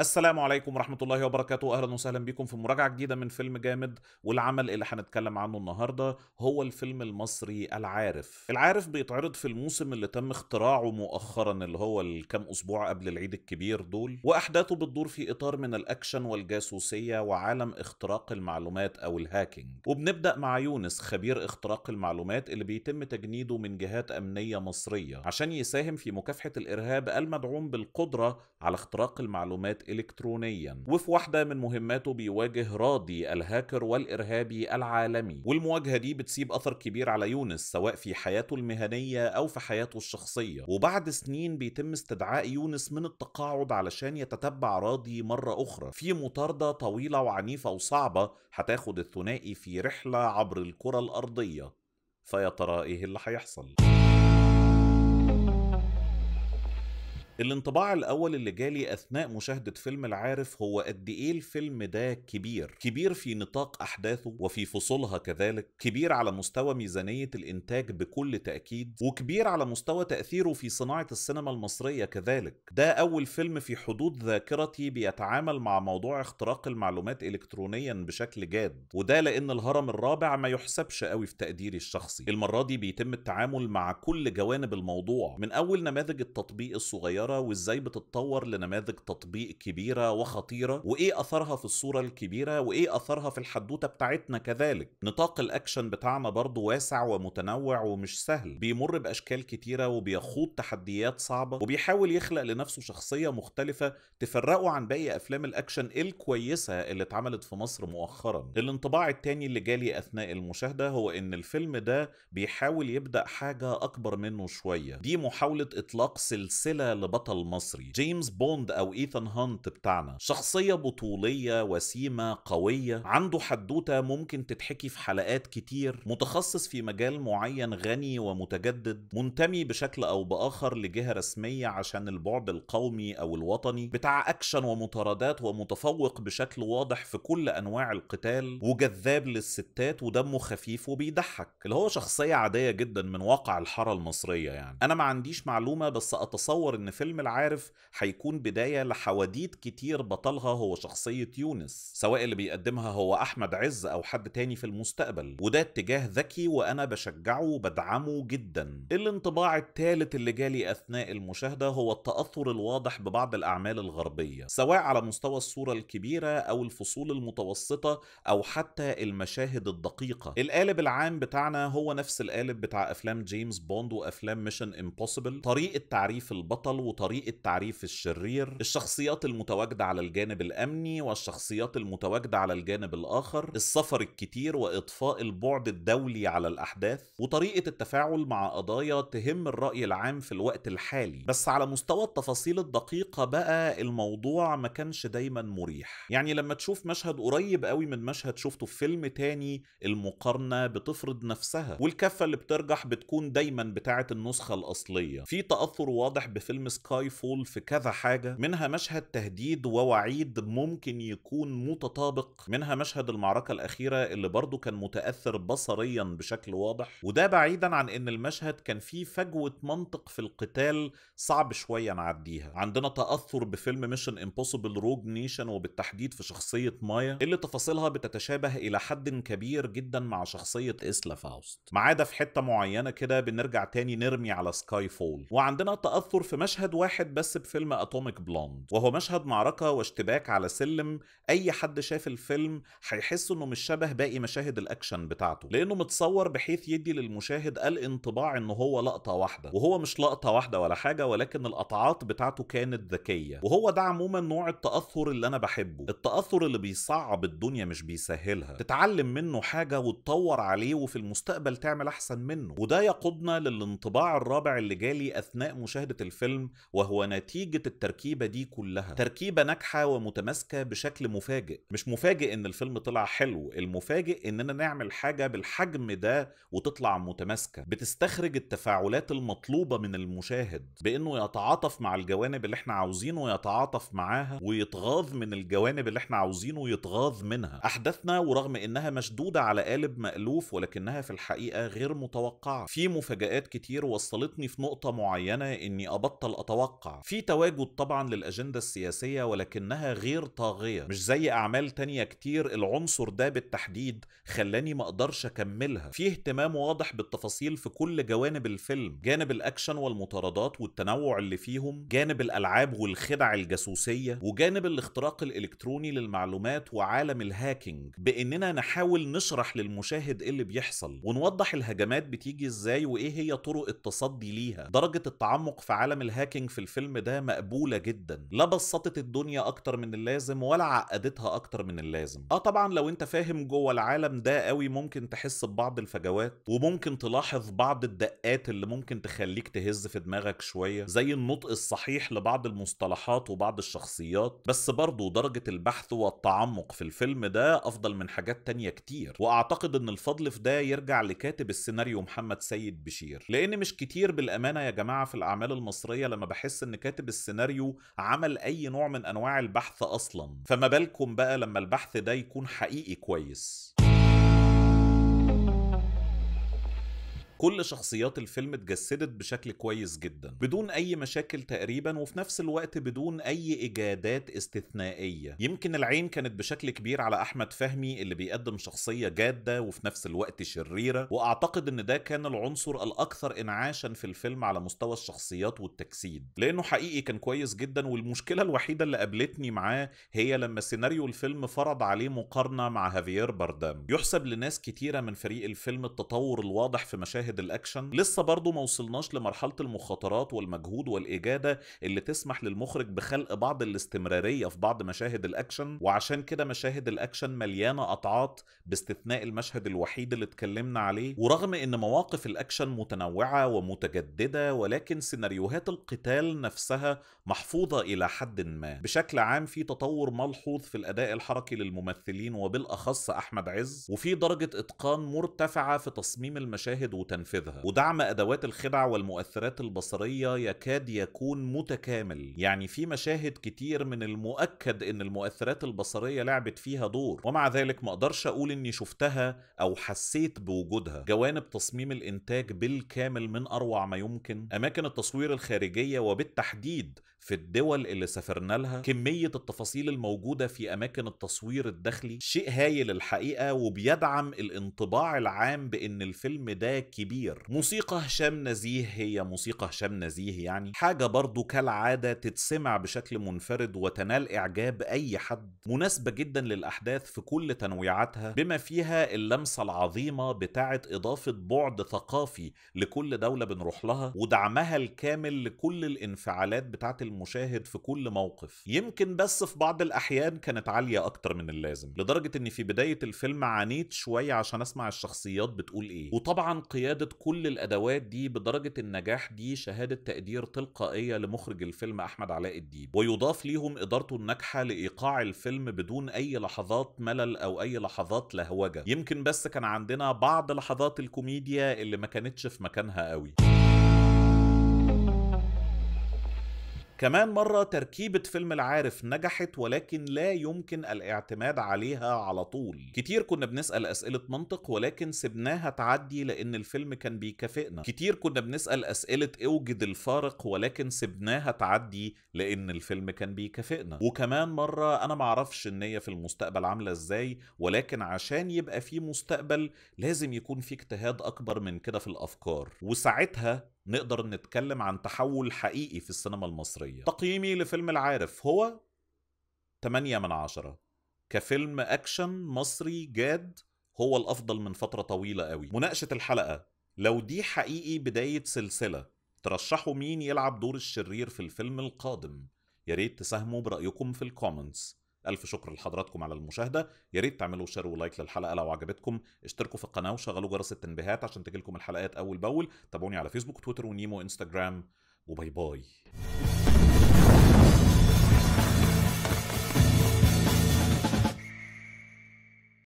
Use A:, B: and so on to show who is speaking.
A: السلام عليكم ورحمة الله وبركاته أهلا وسهلا بكم في مراجعة جديدة من فيلم جامد والعمل اللي هنتكلم عنه النهاردة هو الفيلم المصري العارف العارف بيتعرض في الموسم اللي تم اختراعه مؤخرا اللي هو الكام أسبوع قبل العيد الكبير دول وأحداثه بتدور في إطار من الأكشن والجاسوسية وعالم اختراق المعلومات أو الهاكينج وبنبدأ مع يونس خبير اختراق المعلومات اللي بيتم تجنيده من جهات أمنية مصرية عشان يساهم في مكافحة الإرهاب المدعوم بالقدرة على اختراق المعلومات إلكترونيا وفي واحدة من مهماته بيواجه راضي الهاكر والإرهابي العالمي والمواجهة دي بتسيب أثر كبير على يونس سواء في حياته المهنية أو في حياته الشخصية وبعد سنين بيتم استدعاء يونس من التقاعد علشان يتتبع راضي مرة أخرى في مطاردة طويلة وعنيفة وصعبة هتاخد الثنائي في رحلة عبر الكرة الأرضية فيا ترى إيه اللي هيحصل؟ الانطباع الاول اللي جالي اثناء مشاهده فيلم العارف هو قد ايه الفيلم ده كبير كبير في نطاق احداثه وفي فصولها كذلك كبير على مستوى ميزانيه الانتاج بكل تاكيد وكبير على مستوى تاثيره في صناعه السينما المصريه كذلك ده اول فيلم في حدود ذاكرتي بيتعامل مع موضوع اختراق المعلومات الكترونيا بشكل جاد وده لان الهرم الرابع ما يحسبش قوي في تقديري الشخصي المره دي بيتم التعامل مع كل جوانب الموضوع من اول نماذج التطبيق الصغيره صغيرة وازاي بتتطور لنماذج تطبيق كبيرة وخطيرة وايه اثرها في الصورة الكبيرة وايه اثرها في الحدوتة بتاعتنا كذلك نطاق الاكشن بتاعنا برضو واسع ومتنوع ومش سهل بيمر باشكال كتيرة وبيخوض تحديات صعبة وبيحاول يخلق لنفسه شخصية مختلفة تفرقه عن باقي افلام الاكشن الكويسة اللي اتعملت في مصر مؤخرا الانطباع التاني اللي جالي اثناء المشاهدة هو ان الفيلم ده بيحاول يبدأ حاجة اكبر منه شوية دي محاولة اطلاق سلسلة لبطل بطل مصري جيمس بوند او ايثان هانت بتاعنا شخصية بطولية وسيمة قوية عنده حدوتة ممكن تتحكي في حلقات كتير متخصص في مجال معين غني ومتجدد منتمي بشكل او باخر لجهة رسمية عشان البعد القومي او الوطني بتاع اكشن ومطاردات ومتفوق بشكل واضح في كل انواع القتال وجذاب للستات ودمه خفيف وبيضحك اللي هو شخصية عادية جدا من واقع الحارة المصرية يعني انا ما عنديش معلومة بس اتصور ان فيلم فيلم العارف هيكون بداية لحواديت كتير بطلها هو شخصية يونس سواء اللي بيقدمها هو أحمد عز أو حد تاني في المستقبل وده اتجاه ذكي وأنا بشجعه وبدعمه جدا الانطباع الثالث اللي جالي أثناء المشاهدة هو التأثر الواضح ببعض الأعمال الغربية سواء على مستوى الصورة الكبيرة أو الفصول المتوسطة أو حتى المشاهد الدقيقة القالب العام بتاعنا هو نفس القالب بتاع أفلام جيمس بوند وأفلام ميشن امبوسيبل طريقة تعريف البطل طريقة تعريف الشرير الشخصيات المتواجدة على الجانب الأمني والشخصيات المتواجدة على الجانب الآخر السفر الكتير وإطفاء البعد الدولي على الأحداث وطريقة التفاعل مع قضايا تهم الرأي العام في الوقت الحالي بس على مستوى التفاصيل الدقيقة بقى الموضوع ما كانش دايما مريح يعني لما تشوف مشهد قريب قوي من مشهد شفته في فيلم تاني المقارنة بتفرض نفسها والكفة اللي بترجح بتكون دايما بتاعة النسخة الأصلية في تأثر واضح بفيلم سكاي فول في كذا حاجة منها مشهد تهديد ووعيد ممكن يكون متطابق منها مشهد المعركة الأخيرة اللي برضه كان متأثر بصريا بشكل واضح وده بعيدا عن ان المشهد كان فيه فجوة منطق في القتال صعب شوية نعديها عندنا تأثر بفيلم ميشن امبوسيبل روج نيشن وبالتحديد في شخصية مايا اللي تفاصيلها بتتشابه الى حد كبير جدا مع شخصية اسلا فاوست ما عدا في حتة معينة كده بنرجع تاني نرمي على سكاي فول وعندنا تأثر في مشهد مشهد واحد بس بفيلم اتوميك بلوند وهو مشهد معركه واشتباك على سلم اي حد شاف الفيلم هيحس انه مش شبه باقي مشاهد الاكشن بتاعته لانه متصور بحيث يدي للمشاهد الانطباع ان هو لقطه واحده وهو مش لقطه واحده ولا حاجه ولكن القطعات بتاعته كانت ذكيه وهو ده عموما نوع التاثر اللي انا بحبه التاثر اللي بيصعب الدنيا مش بيسهلها تتعلم منه حاجه وتطور عليه وفي المستقبل تعمل احسن منه وده يقودنا للانطباع الرابع اللي جالي اثناء مشاهده الفيلم وهو نتيجة التركيبة دي كلها تركيبة ناجحة ومتماسكة بشكل مفاجئ مش مفاجئ ان الفيلم طلع حلو المفاجئ اننا نعمل حاجة بالحجم ده وتطلع متماسكة بتستخرج التفاعلات المطلوبة من المشاهد بانه يتعاطف مع الجوانب اللي احنا عاوزينه يتعاطف معاها ويتغاظ من الجوانب اللي احنا عاوزينه يتغاظ منها احداثنا ورغم انها مشدودة على قالب مألوف ولكنها في الحقيقة غير متوقعة في مفاجآت كتير وصلتني في نقطة معينة اني ابطل المتوقع في تواجد طبعا للأجندة السياسية ولكنها غير طاغية مش زي أعمال تانية كتير العنصر ده بالتحديد خلاني ما أقدرش أكملها في اهتمام واضح بالتفاصيل في كل جوانب الفيلم جانب الأكشن والمطاردات والتنوع اللي فيهم جانب الألعاب والخدع الجاسوسية وجانب الاختراق الإلكتروني للمعلومات وعالم الهاكينج بإننا نحاول نشرح للمشاهد إيه اللي بيحصل ونوضح الهجمات بتيجي إزاي وإيه هي طرق التصدي ليها درجة التعمق في عالم الهاكينج البلوتينج في الفيلم ده مقبوله جدا لا بسطت الدنيا اكتر من اللازم ولا عقدتها اكتر من اللازم اه طبعا لو انت فاهم جوه العالم ده قوي ممكن تحس ببعض الفجوات وممكن تلاحظ بعض الدقات اللي ممكن تخليك تهز في دماغك شويه زي النطق الصحيح لبعض المصطلحات وبعض الشخصيات بس برضه درجه البحث والتعمق في الفيلم ده افضل من حاجات تانية كتير واعتقد ان الفضل في ده يرجع لكاتب السيناريو محمد سيد بشير لان مش كتير بالامانه يا جماعه في الاعمال المصريه لما بحس ان كاتب السيناريو عمل اي نوع من انواع البحث اصلا فما بالكم بقى لما البحث ده يكون حقيقي كويس كل شخصيات الفيلم اتجسدت بشكل كويس جدا بدون اي مشاكل تقريبا وفي نفس الوقت بدون اي اجادات استثنائيه يمكن العين كانت بشكل كبير على احمد فهمي اللي بيقدم شخصيه جاده وفي نفس الوقت شريره واعتقد ان ده كان العنصر الاكثر انعاشا في الفيلم على مستوى الشخصيات والتجسيد لانه حقيقي كان كويس جدا والمشكله الوحيده اللي قابلتني معاه هي لما سيناريو الفيلم فرض عليه مقارنه مع هافيير باردام يحسب لناس كتيره من فريق الفيلم التطور الواضح في مشاهد مشاهد الاكشن لسه برضه ما وصلناش لمرحله المخاطرات والمجهود والاجاده اللي تسمح للمخرج بخلق بعض الاستمراريه في بعض مشاهد الاكشن وعشان كده مشاهد الاكشن مليانه قطعات باستثناء المشهد الوحيد اللي اتكلمنا عليه ورغم ان مواقف الاكشن متنوعه ومتجدده ولكن سيناريوهات القتال نفسها محفوظه الى حد ما بشكل عام في تطور ملحوظ في الاداء الحركي للممثلين وبالاخص احمد عز وفي درجه اتقان مرتفعه في تصميم المشاهد وتنفيذ تنفيذها ودعم أدوات الخدع والمؤثرات البصرية يكاد يكون متكامل يعني في مشاهد كتير من المؤكد ان المؤثرات البصرية لعبت فيها دور ومع ذلك ما اقدرش اقول اني شفتها او حسيت بوجودها جوانب تصميم الانتاج بالكامل من اروع ما يمكن اماكن التصوير الخارجية وبالتحديد في الدول اللي سافرنا لها كمية التفاصيل الموجودة في أماكن التصوير الداخلي شيء هايل الحقيقة وبيدعم الانطباع العام بأن الفيلم ده كبير موسيقى هشام نزيه هي موسيقى هشام نزيه يعني حاجة برضو كالعادة تتسمع بشكل منفرد وتنال إعجاب أي حد مناسبة جدا للأحداث في كل تنويعاتها بما فيها اللمسة العظيمة بتاعة إضافة بعد ثقافي لكل دولة بنروح لها ودعمها الكامل لكل الانفعالات بتاعة الم المشاهد في كل موقف يمكن بس في بعض الأحيان كانت عالية أكتر من اللازم لدرجة إن في بداية الفيلم عانيت شوية عشان أسمع الشخصيات بتقول إيه وطبعا قيادة كل الأدوات دي بدرجة النجاح دي شهادة تقدير تلقائية لمخرج الفيلم أحمد علاء الديب ويضاف ليهم إدارته الناجحة لإيقاع الفيلم بدون أي لحظات ملل أو أي لحظات لهوجة يمكن بس كان عندنا بعض لحظات الكوميديا اللي ما كانتش في مكانها قوي كمان مرة تركيبة فيلم العارف نجحت ولكن لا يمكن الاعتماد عليها على طول كتير كنا بنسأل أسئلة منطق ولكن سبناها تعدي لأن الفيلم كان بيكافئنا كتير كنا بنسأل أسئلة اوجد الفارق ولكن سبناها تعدي لأن الفيلم كان بيكافئنا وكمان مرة أنا معرفش النية في المستقبل عاملة إزاي ولكن عشان يبقى في مستقبل لازم يكون في اجتهاد أكبر من كده في الأفكار وساعتها نقدر نتكلم عن تحول حقيقي في السينما المصرية تقييمي لفيلم العارف هو 8 من عشرة كفيلم أكشن مصري جاد هو الأفضل من فترة طويلة قوي مناقشة الحلقة لو دي حقيقي بداية سلسلة ترشحوا مين يلعب دور الشرير في الفيلم القادم يا ريت تساهموا برأيكم في الكومنتس الف شكر لحضراتكم على المشاهده يا ريت تعملوا شير ولايك للحلقه لو عجبتكم اشتركوا في القناه وشغلوا جرس التنبيهات عشان تجيلكم الحلقات اول باول تابعوني على فيسبوك تويتر ونيمو انستجرام وباي باي